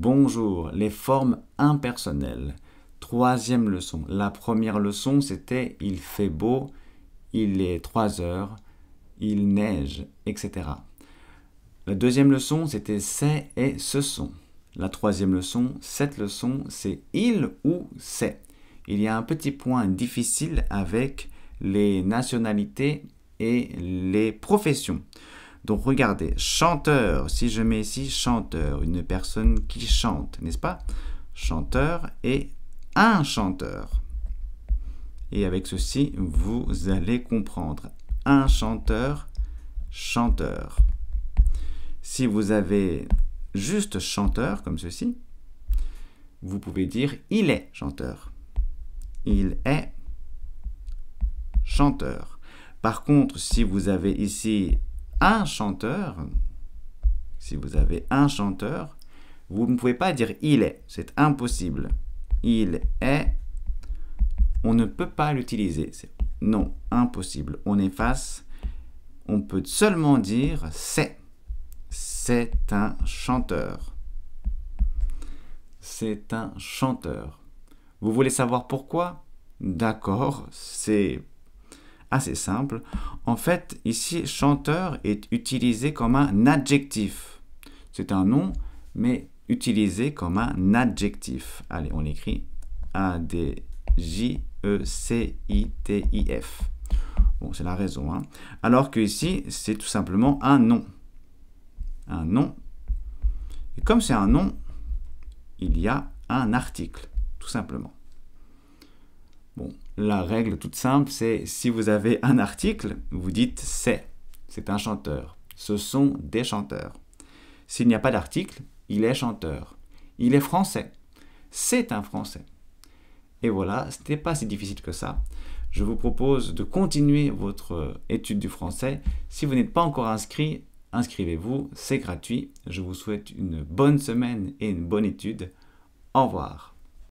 bonjour, les formes impersonnelles. Troisième leçon. La première leçon, c'était il fait beau, il est 3 heures, il neige, etc. La deuxième leçon, c'était c'est et ce sont. La troisième leçon, cette leçon, c'est il ou c'est. Il y a un petit point difficile avec les nationalités et les professions. Donc regardez, chanteur, si je mets ici chanteur, une personne qui chante, n'est-ce pas Chanteur et un chanteur. Et avec ceci, vous allez comprendre. Un chanteur, chanteur. Si vous avez juste chanteur, comme ceci, vous pouvez dire il est chanteur. Il est chanteur. Par contre, si vous avez ici un chanteur, si vous avez un chanteur, vous ne pouvez pas dire il est, c'est impossible. Il est, on ne peut pas l'utiliser. C'est non, impossible. On efface, on peut seulement dire c'est. C'est un chanteur. C'est un chanteur. Vous voulez savoir pourquoi D'accord, c'est assez simple. En fait, ici, chanteur est utilisé comme un adjectif. C'est un nom, mais utilisé comme un adjectif. Allez, on écrit A-D-J-E-C-I-T-I-F. Bon, c'est la raison. Hein. Alors que ici, c'est tout simplement un nom. Un nom. Et comme c'est un nom, il y a un article, tout simplement. Bon, la règle toute simple, c'est si vous avez un article, vous dites c'est. C'est un chanteur. Ce sont des chanteurs. S'il n'y a pas d'article, il est chanteur. Il est français. C'est un français. Et voilà, ce n'est pas si difficile que ça. Je vous propose de continuer votre étude du français. Si vous n'êtes pas encore inscrit, inscrivez-vous, c'est gratuit. Je vous souhaite une bonne semaine et une bonne étude. Au revoir.